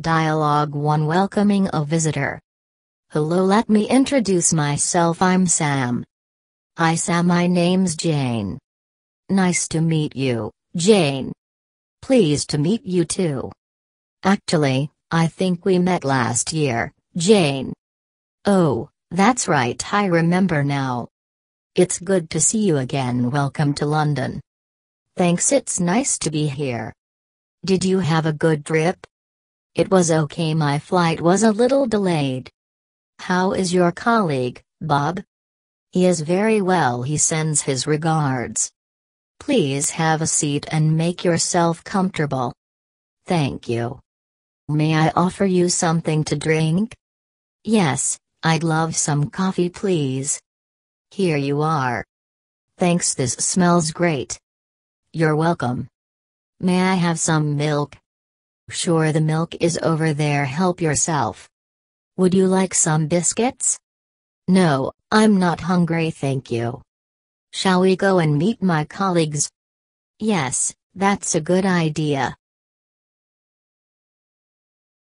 Dialogue 1 Welcoming a Visitor. Hello, let me introduce myself. I'm Sam. Hi, Sam. My name's Jane. Nice to meet you, Jane. Pleased to meet you too. Actually, I think we met last year, Jane. Oh, that's right, I remember now. It's good to see you again. Welcome to London. Thanks, it's nice to be here. Did you have a good trip? It was okay my flight was a little delayed. How is your colleague, Bob? He is very well he sends his regards. Please have a seat and make yourself comfortable. Thank you. May I offer you something to drink? Yes, I'd love some coffee please. Here you are. Thanks this smells great. You're welcome. May I have some milk? Sure the milk is over there help yourself. Would you like some biscuits? No, I'm not hungry thank you. Shall we go and meet my colleagues? Yes, that's a good idea.